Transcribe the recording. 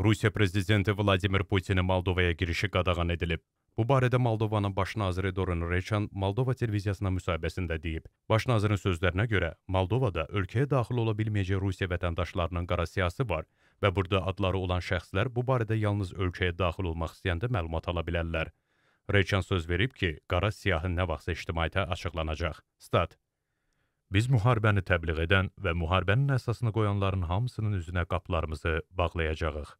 Rusiya prezidenti Vladimir Putinin Moldovaya girişi qadağan edilib. Bu barədə Moldovanın baş naziri Dorin Reçan Moldova televiziyasına müsahibəsində deyib. Baş nazirin sözlərinə görə, Moldovada ölkəyə daxil ola bilməyəcək Rusiya vətəndaşlarının qara siyasi var və burada adları olan şəxslər bu barədə yalnız ölkəyə daxil olmaq istəyəndə məlumat ala bilərlər. Reçan söz verib ki, qara siyahı nə vaxtsa ictimaiyyətə açıqlanacaq. Stat Biz müharibəni təbliğ edən və müharibənin əsasını qoyanların hamısının üzünə qaplarımızı bağlayacağıq.